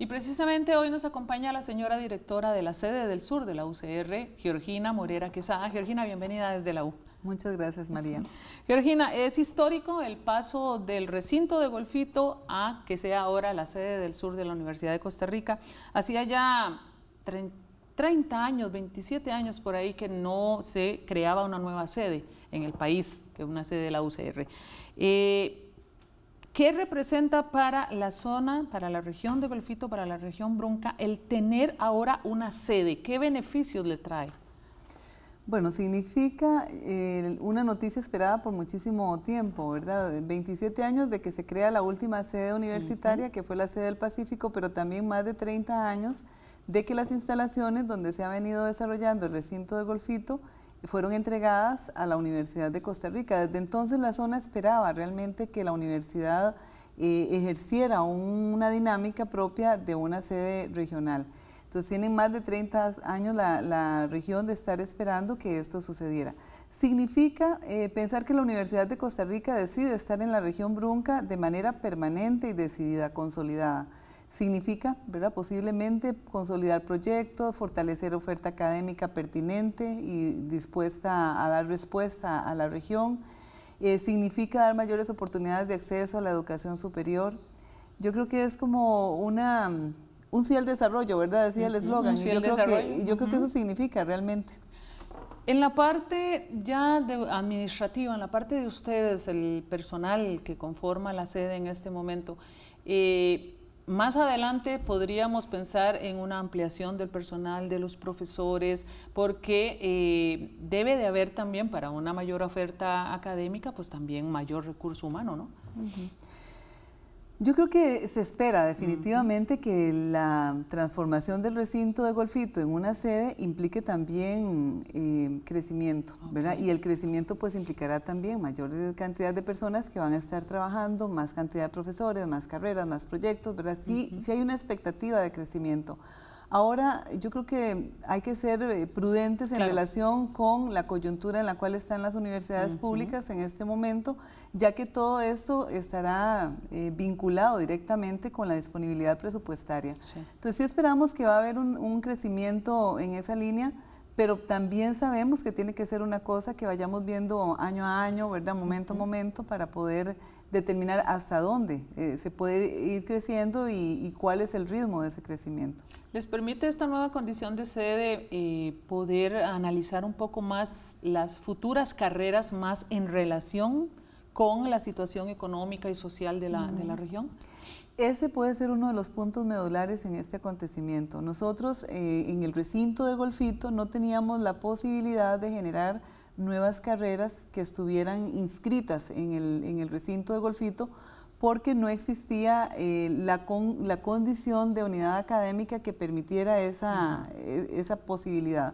Y precisamente hoy nos acompaña la señora directora de la sede del sur de la UCR, Georgina Morera Quesada. Georgina, bienvenida desde la U. Muchas gracias, María. Georgina, es histórico el paso del recinto de Golfito a que sea ahora la sede del sur de la Universidad de Costa Rica. Hacía ya 30 años, 27 años por ahí que no se creaba una nueva sede en el país, que es una sede de la UCR. Eh, ¿Qué representa para la zona, para la región de Golfito, para la región Bronca, el tener ahora una sede? ¿Qué beneficios le trae? Bueno, significa eh, una noticia esperada por muchísimo tiempo, ¿verdad? 27 años de que se crea la última sede universitaria, que fue la sede del Pacífico, pero también más de 30 años de que las instalaciones donde se ha venido desarrollando el recinto de Golfito, fueron entregadas a la Universidad de Costa Rica. Desde entonces la zona esperaba realmente que la universidad eh, ejerciera una dinámica propia de una sede regional. Entonces tienen más de 30 años la, región de estar esperando que esto sucediera. Significa eh, pensar que la Universidad de Costa Rica decide estar en la región Brunca de manera permanente y decidida, consolidada significa ¿verdad? posiblemente consolidar proyectos, fortalecer oferta académica pertinente y dispuesta a, dar respuesta a, la región, eh, significa dar mayores oportunidades de acceso a la educación superior. Yo creo que es como una, un sí al desarrollo, ¿verdad? Decía el eslogan. Sí, sí, yo, creo que, yo creo que eso significa realmente. En la parte ya administrativa, en la parte de ustedes, el personal que conforma la sede en este momento, eh, más adelante podríamos pensar en una ampliación del personal de los profesores, porque eh, debe de haber también para una mayor oferta académica, pues también mayor recurso humano, ¿no? Yo creo que se espera definitivamente que la transformación del recinto de Golfito en una sede implique también eh, crecimiento, ¿verdad? Y el crecimiento pues implicará también mayor cantidad de personas que van a estar trabajando, más cantidad de profesores, más carreras, más proyectos, ¿verdad? Sí, sí hay una expectativa de crecimiento. Ahora, yo creo que hay que ser eh, prudentes en relación con la coyuntura en la cual están las universidades públicas en este momento, ya que todo esto estará eh, vinculado directamente con la disponibilidad presupuestaria. Entonces, sí esperamos que va a haber un crecimiento en esa línea pero también sabemos que tiene que ser una cosa que vayamos viendo año a año, ¿verdad? Momento a momento para poder determinar hasta dónde eh, se puede ir creciendo y, cuál es el ritmo de ese crecimiento. ¿Les permite esta nueva condición de sede eh, poder analizar un poco más las futuras carreras más en relación con la situación económica y social de la, región? Ese puede ser uno de los puntos medulares en este acontecimiento. Nosotros eh, en el recinto de Golfito no teníamos la posibilidad de generar nuevas carreras que estuvieran inscritas en el, recinto de Golfito porque no existía eh, la, la, condición de unidad académica que permitiera esa, e, esa posibilidad.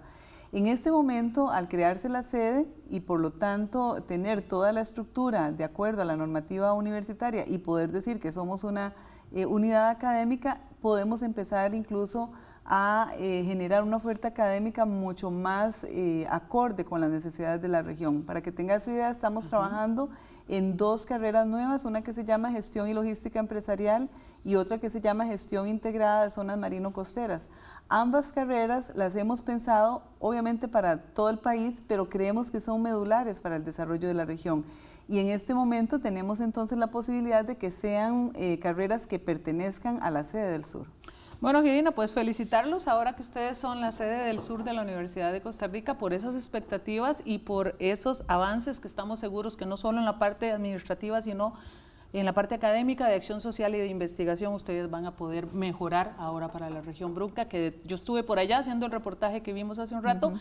En este momento, al crearse la sede y por lo tanto tener toda la estructura de acuerdo a la normativa universitaria y poder decir que somos una eh, unidad académica, podemos empezar incluso a eh, generar una oferta académica mucho más eh, acorde con las necesidades de la región. Para que tengas idea, estamos trabajando en dos carreras nuevas, una que se llama Gestión y Logística Empresarial y otra que se llama Gestión Integrada de Zonas Marino-Costeras. Ambas carreras las hemos pensado, obviamente, para todo el país, pero creemos que son medulares para el desarrollo de la región. Y en este momento tenemos entonces la posibilidad de que sean eh, carreras que pertenezcan a la sede del sur. Bueno, Gerina, pues felicitarlos ahora que ustedes son la sede del sur de la Universidad de Costa Rica por esas expectativas y por esos avances que estamos seguros que no solo en la parte administrativa, sino en la parte académica de acción social y de investigación ustedes van a poder mejorar ahora para la región Brunca, que yo estuve por allá haciendo el reportaje que vimos hace un rato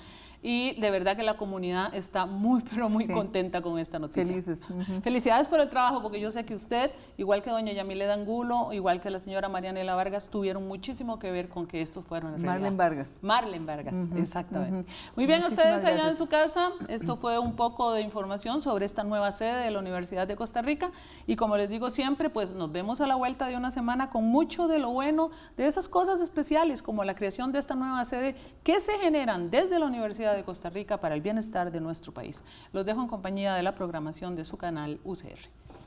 y de verdad que la comunidad está muy, pero muy contenta con esta noticia. Felices. Felicidades por el trabajo, porque yo sé que usted, igual que doña Yamile Dangulo, igual que la señora Marianela Vargas, tuvieron muchísimo que ver con que esto fuera Marlen Vargas. Marlen Vargas, exactamente. Muy bien, ustedes allá en su casa, esto fue un poco de información sobre esta nueva sede de la Universidad de Costa Rica y como les les digo siempre, pues nos vemos a la vuelta de una semana con mucho de lo bueno, de esas cosas especiales como la creación de esta nueva sede que se generan desde la Universidad de Costa Rica para el bienestar de nuestro país. Los dejo en compañía de la programación de su canal UCR.